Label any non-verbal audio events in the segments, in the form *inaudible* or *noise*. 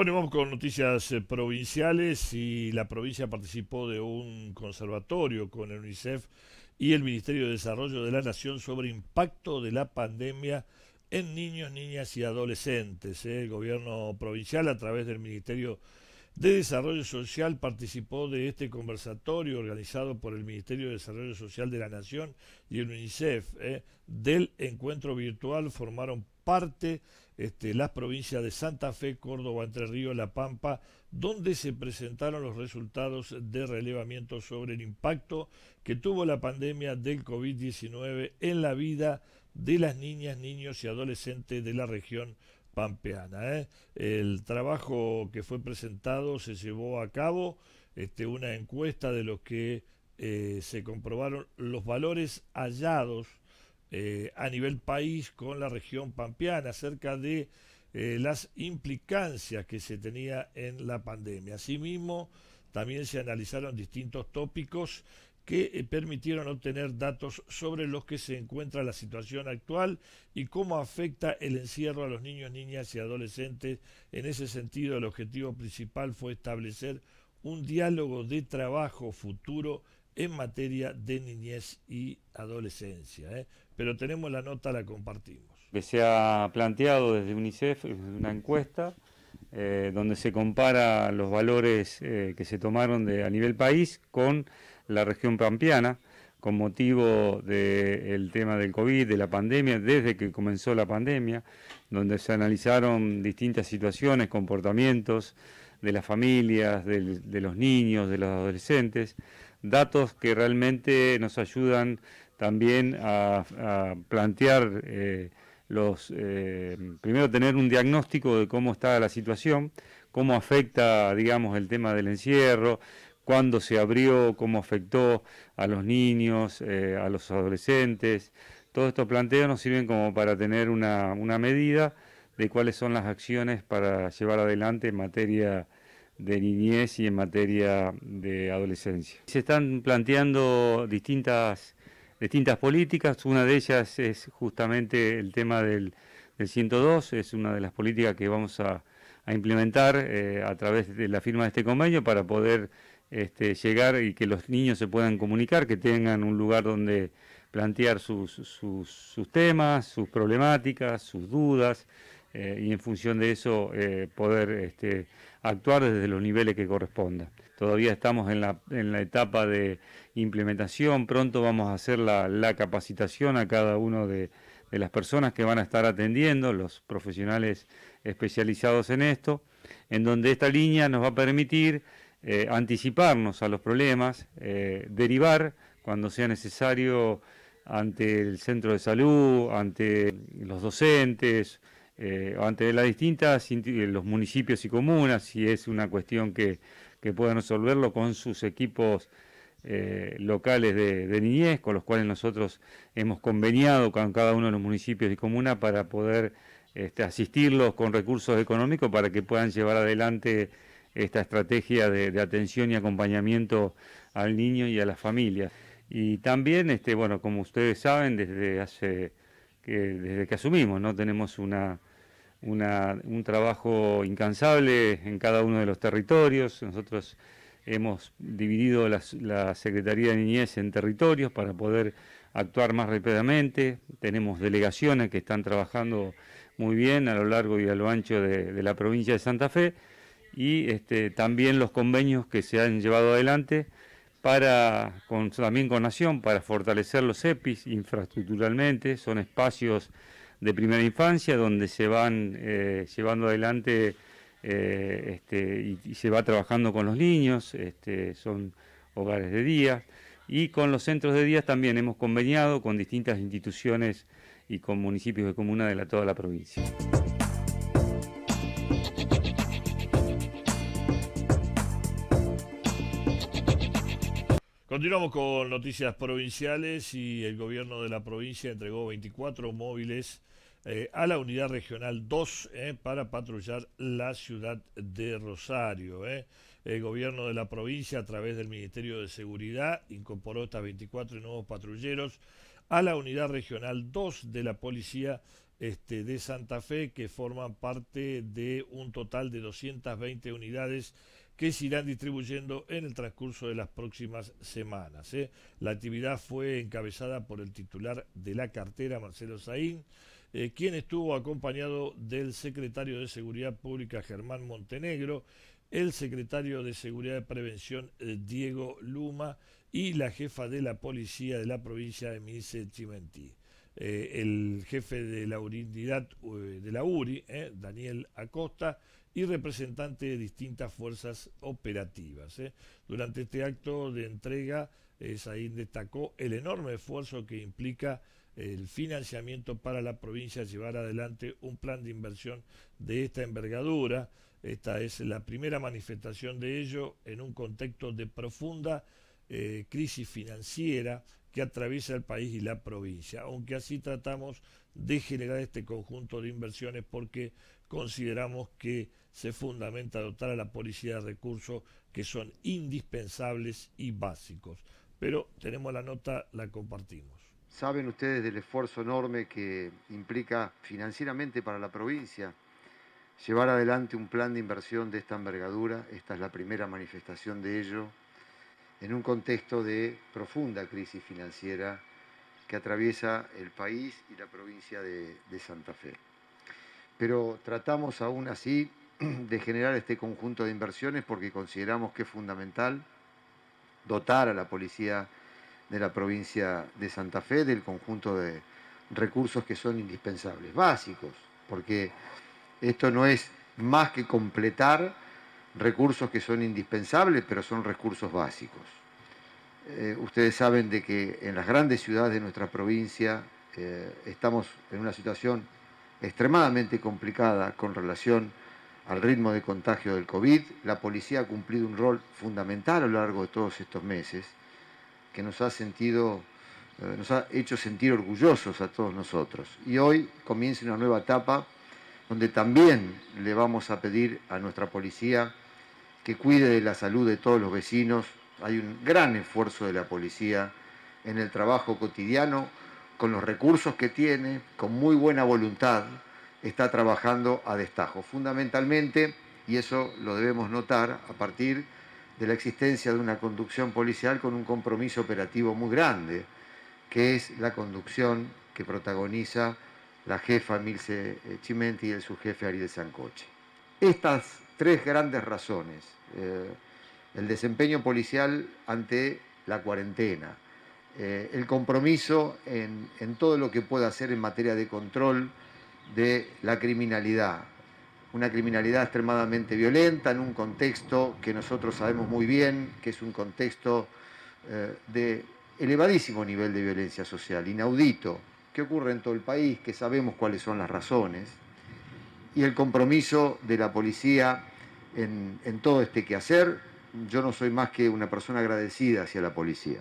Bueno, vamos con noticias eh, provinciales y la provincia participó de un conservatorio con el UNICEF y el Ministerio de Desarrollo de la Nación sobre impacto de la pandemia en niños, niñas y adolescentes. Eh. El gobierno provincial a través del Ministerio de Desarrollo Social participó de este conversatorio organizado por el Ministerio de Desarrollo Social de la Nación y el UNICEF. Eh. Del encuentro virtual formaron parte este, las provincias de Santa Fe, Córdoba, Entre Ríos, La Pampa, donde se presentaron los resultados de relevamiento sobre el impacto que tuvo la pandemia del COVID-19 en la vida de las niñas, niños y adolescentes de la región pampeana. ¿eh? El trabajo que fue presentado se llevó a cabo este, una encuesta de los que eh, se comprobaron los valores hallados eh, a nivel país con la región pampeana acerca de eh, las implicancias que se tenía en la pandemia. Asimismo, también se analizaron distintos tópicos que eh, permitieron obtener datos sobre los que se encuentra la situación actual y cómo afecta el encierro a los niños, niñas y adolescentes. En ese sentido, el objetivo principal fue establecer un diálogo de trabajo futuro en materia de niñez y adolescencia. ¿eh? Pero tenemos la nota, la compartimos. se ha planteado desde UNICEF una encuesta eh, donde se compara los valores eh, que se tomaron de, a nivel país con la región pampeana con motivo del tema del COVID, de la pandemia, desde que comenzó la pandemia, donde se analizaron distintas situaciones, comportamientos de las familias, de los niños, de los adolescentes, datos que realmente nos ayudan también a, plantear eh, los, eh, primero tener un diagnóstico de cómo está la situación, cómo afecta, digamos, el tema del encierro, cuándo se abrió, cómo afectó a los niños, eh, a los adolescentes. Todos estos planteos nos sirven como para tener una, una medida de cuáles son las acciones para llevar adelante en materia de niñez y en materia de adolescencia. Se están planteando distintas, distintas políticas, una de ellas es justamente el tema del, del 102, es una de las políticas que vamos a, a implementar eh, a través de la firma de este convenio para poder este, llegar y que los niños se puedan comunicar, que tengan un lugar donde plantear sus, sus temas, sus problemáticas, sus dudas. Eh, y en función de eso eh, poder este, actuar desde los niveles que corresponda. Todavía estamos en la, etapa de implementación, pronto vamos a hacer la, capacitación a cada uno de, las personas que van a estar atendiendo, los profesionales especializados en esto, en donde esta línea nos va a permitir eh, anticiparnos a los problemas, derivar cuando sea necesario ante el centro de salud, ante los docentes, eh, ante las distintas, eh, los municipios y comunas, si es una cuestión que, que puedan resolverlo con sus equipos eh, locales de, niñez, con los cuales nosotros hemos conveniado con cada uno de los municipios y comunas para poder este, asistirlos con recursos económicos para que puedan llevar adelante esta estrategia de, atención y acompañamiento al niño y a las familias. Y también, este, bueno, como ustedes saben, desde hace que, desde que asumimos, ¿no? Tenemos una, una, un trabajo incansable en cada uno de los territorios. Nosotros hemos dividido la, Secretaría de Niñez en territorios para poder actuar más rápidamente. Tenemos delegaciones que están trabajando muy bien a lo largo y a lo ancho de, la provincia de Santa Fe y este, también los convenios que se han llevado adelante para también con Nación para fortalecer los EPIs infraestructuralmente, son espacios de primera infancia, donde se van eh, llevando adelante eh, este, y, se va trabajando con los niños, este, son hogares de día, y con los centros de días también hemos conveniado con distintas instituciones y con municipios de comunas de toda la provincia. Continuamos con noticias provinciales y el gobierno de la provincia entregó 24 móviles eh, a la Unidad Regional 2 eh, para patrullar la ciudad de Rosario. Eh. El gobierno de la provincia, a través del Ministerio de Seguridad, incorporó estas 24 nuevos patrulleros a la Unidad Regional 2 de la Policía este, de Santa Fe, que forman parte de un total de 220 unidades que se irán distribuyendo en el transcurso de las próximas semanas. La actividad fue encabezada por el titular de la cartera, Marcelo Saín, eh, quien estuvo acompañado del secretario de Seguridad Pública Germán Montenegro, el secretario de Seguridad de Prevención eh, Diego Luma y la jefa de la policía de la provincia de Mise Chimentí. Eh, el jefe de la unidad de la URI, Daniel Acosta, y representante de distintas fuerzas operativas. Durante este acto de entrega, eh, Saín destacó el enorme esfuerzo que implica el financiamiento para la provincia llevar adelante un plan de inversión de esta envergadura. Esta es la primera manifestación de ello en un contexto de profunda eh, crisis financiera que atraviesa el país y la provincia, aunque así tratamos de generar este conjunto de inversiones porque consideramos que se fundamenta dotar a la policía de recursos que son indispensables y básicos. Pero tenemos la nota, la compartimos. Saben ustedes del esfuerzo enorme que implica financieramente para la provincia llevar adelante un plan de inversión de esta envergadura. Esta es la primera manifestación de ello en un contexto de profunda crisis financiera que atraviesa el país y la provincia de, Santa Fe. Pero tratamos aún así *clears throat* de generar este conjunto de inversiones porque consideramos que es fundamental dotar a la Policía de la provincia de Santa Fe, del conjunto de recursos que son indispensables, básicos, porque esto no es más que completar recursos que son indispensables, pero son recursos básicos. Eh, ustedes saben de que en las grandes ciudades de nuestra provincia eh, estamos en una situación extremadamente complicada con relación al ritmo de contagio del COVID. La policía ha cumplido un rol fundamental a lo largo de todos estos meses que nos ha sentido eh, nos ha hecho sentir orgullosos a todos nosotros. Y hoy comienza una nueva etapa donde también le vamos a pedir a nuestra policía que cuide de la salud de todos los vecinos. Hay un gran esfuerzo de la policía en el trabajo cotidiano, con los recursos que tiene, con muy buena voluntad, está trabajando a destajo. Fundamentalmente, y eso lo debemos notar a partir de la existencia de una conducción policial con un compromiso operativo muy grande, que es la conducción que protagoniza la jefa Milce eh, Chimenti y el subjefe Ariel Sancoche. Estas tres grandes razones, eh, el desempeño policial ante la cuarentena, eh, el compromiso en todo lo que pueda hacer en materia de control de la criminalidad, una criminalidad extremadamente violenta en un contexto que nosotros sabemos muy bien, que es un contexto eh, de elevadísimo nivel de violencia social, inaudito, que ocurre en todo el país, que sabemos cuáles son las razones, y el compromiso de la policía en, en todo este quehacer. Yo no soy más que una persona agradecida hacia la policía.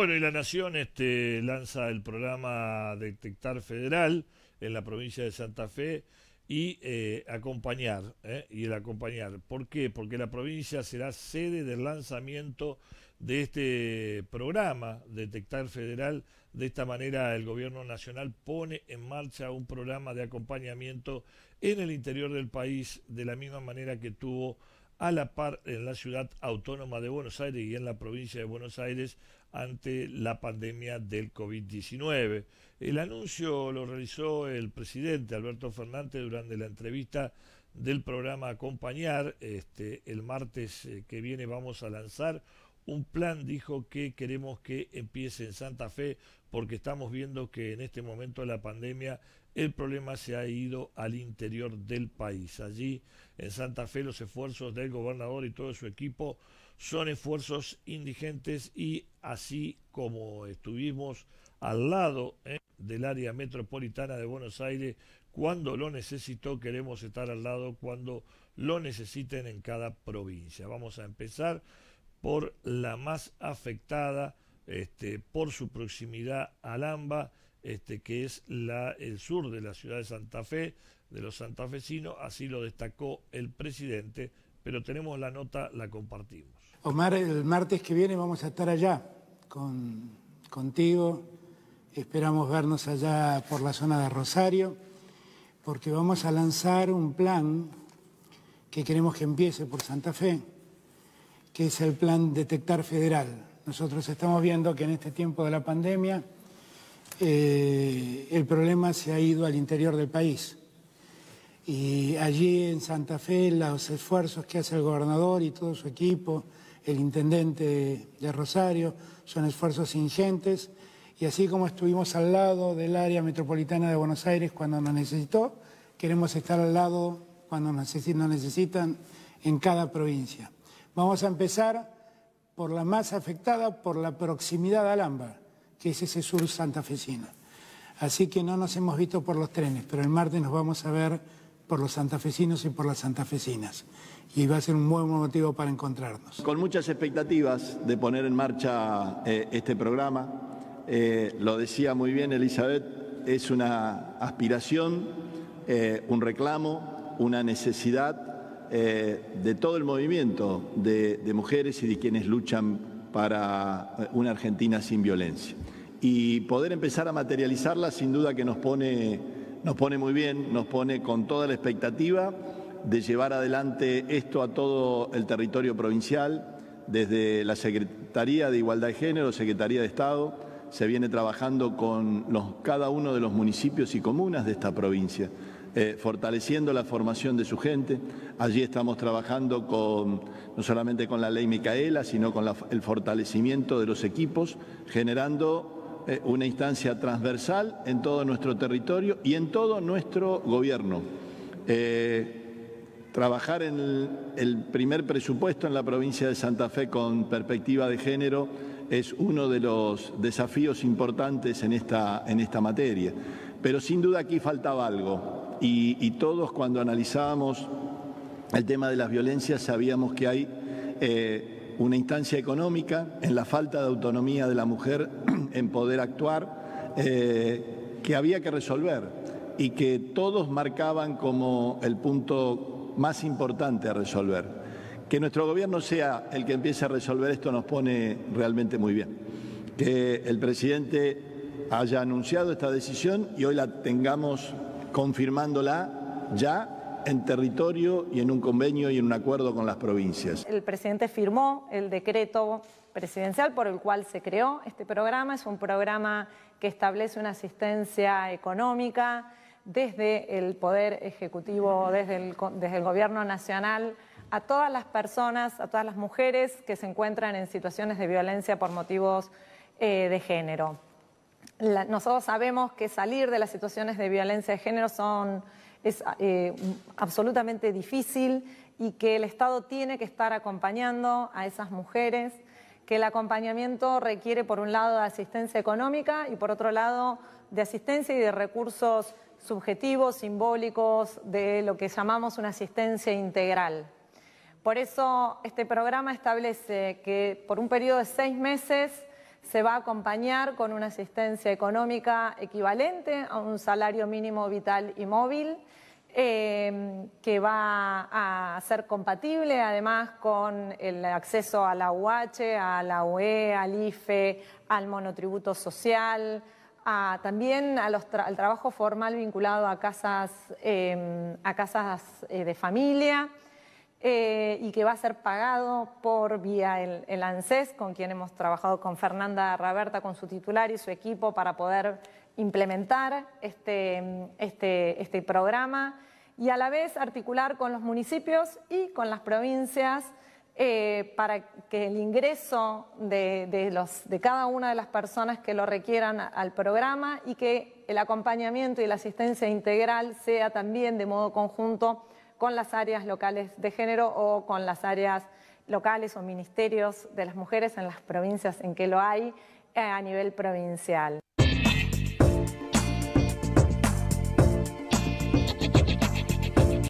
Bueno, y La Nación este, lanza el programa Detectar Federal en la provincia de Santa Fe y eh, acompañar, eh, y el acompañar. ¿Por qué? Porque la provincia será sede del lanzamiento de este programa Detectar Federal. De esta manera el gobierno nacional pone en marcha un programa de acompañamiento en el interior del país de la misma manera que tuvo a la par en la ciudad autónoma de Buenos Aires y en la provincia de Buenos Aires ante la pandemia del COVID-19. El anuncio lo realizó el presidente Alberto Fernández durante la entrevista del programa Acompañar. Este, el martes eh, que viene vamos a lanzar un plan, dijo que queremos que empiece en Santa Fe porque estamos viendo que en este momento de la pandemia el problema se ha ido al interior del país. Allí en Santa Fe los esfuerzos del gobernador y todo su equipo son esfuerzos indigentes y así como estuvimos al lado eh, del área metropolitana de Buenos Aires cuando lo necesitó, queremos estar al lado cuando lo necesiten en cada provincia. Vamos a empezar por la más afectada este, por su proximidad al AMBA, este, que es el sur de la ciudad de Santa Fe, de los santafesinos, así lo destacó el presidente, pero tenemos la nota, la compartimos. Omar, el martes que viene vamos a estar allá contigo. Esperamos vernos allá por la zona de Rosario, porque vamos a lanzar un plan que queremos que empiece por Santa Fe, que es el plan Detectar Federal. Nosotros estamos viendo que en este tiempo de la pandemia eh, el problema se ha ido al interior del país. Y allí en Santa Fe los esfuerzos que hace el gobernador y todo su equipo, el intendente de Rosario, son esfuerzos ingentes y así como estuvimos al lado del área metropolitana de Buenos Aires cuando nos necesitó, queremos estar al lado cuando nos necesitan en cada provincia. Vamos a empezar por la más afectada por la proximidad al ámbar, que es ese sur santafesino. Así que no nos hemos visto por los trenes, pero el martes nos vamos a ver por los santafesinos y por las santafesinas y va a ser un buen motivo para encontrarnos. Con muchas expectativas de poner en marcha eh, este programa, eh, lo decía muy bien Elizabeth, es una aspiración, eh, un reclamo, una necesidad de todo el movimiento de, mujeres y de quienes luchan para una Argentina sin violencia. Y poder empezar a materializarla sin duda que nos pone, nos pone muy bien, nos pone con toda la expectativa de llevar adelante esto a todo el territorio provincial. Desde la Secretaría de Igualdad de Género, Secretaría de Estado, se viene trabajando con los, cada uno de los municipios y comunas de esta provincia, eh, fortaleciendo la formación de su gente. Allí estamos trabajando con, no solamente con la ley Micaela, sino con el fortalecimiento de los equipos, generando eh, una instancia transversal en todo nuestro territorio y en todo nuestro gobierno. Eh, trabajar en el, primer presupuesto en la provincia de Santa Fe con perspectiva de género es uno de los desafíos importantes en esta, en esta materia. Pero sin duda aquí faltaba algo y, todos cuando analizábamos el tema de las violencias sabíamos que hay eh, una instancia económica en la falta de autonomía de la mujer *clears throat* en poder actuar eh, que había que resolver y que todos marcaban como el punto más importante a resolver. Que nuestro gobierno sea el que empiece a resolver esto nos pone realmente muy bien. Que el presidente haya anunciado esta decisión y hoy la tengamos confirmándola ya en territorio y en un convenio y en un acuerdo con las provincias. El presidente firmó el decreto presidencial por el cual se creó este programa. Es un programa que establece una asistencia económica desde el Poder Ejecutivo, desde el, Gobierno Nacional, a todas las personas, a todas las mujeres que se encuentran en situaciones de violencia por motivos eh, de género. nosotros sabemos que salir de las situaciones de violencia de género es eh, absolutamente difícil y que el Estado tiene que estar acompañando a esas mujeres que el acompañamiento requiere, por un lado, de asistencia económica y, por otro lado, de asistencia y de recursos subjetivos, simbólicos, de lo que llamamos una asistencia integral. Por eso, este programa establece que por un periodo de seis meses se va a acompañar con una asistencia económica equivalente a un salario mínimo vital y móvil Em, que va a ser compatible además con el acceso a la UH, a la UE, al IFE, al monotributo social, también al trabajo formal vinculado a casas, em, a casas eh, de familia. Eh, y que va a ser pagado por vía el, ANSES, con quien hemos trabajado con Fernanda Raberta, con su titular y su equipo, para poder implementar este, este, este programa y a la vez articular con los municipios y con las provincias eh, para que el ingreso de, los, de cada una de las personas que lo requieran al programa y que el acompañamiento y la asistencia integral sea también de modo conjunto con las áreas locales de género o con las áreas locales o ministerios de las mujeres en las provincias en que lo hay eh, a nivel provincial.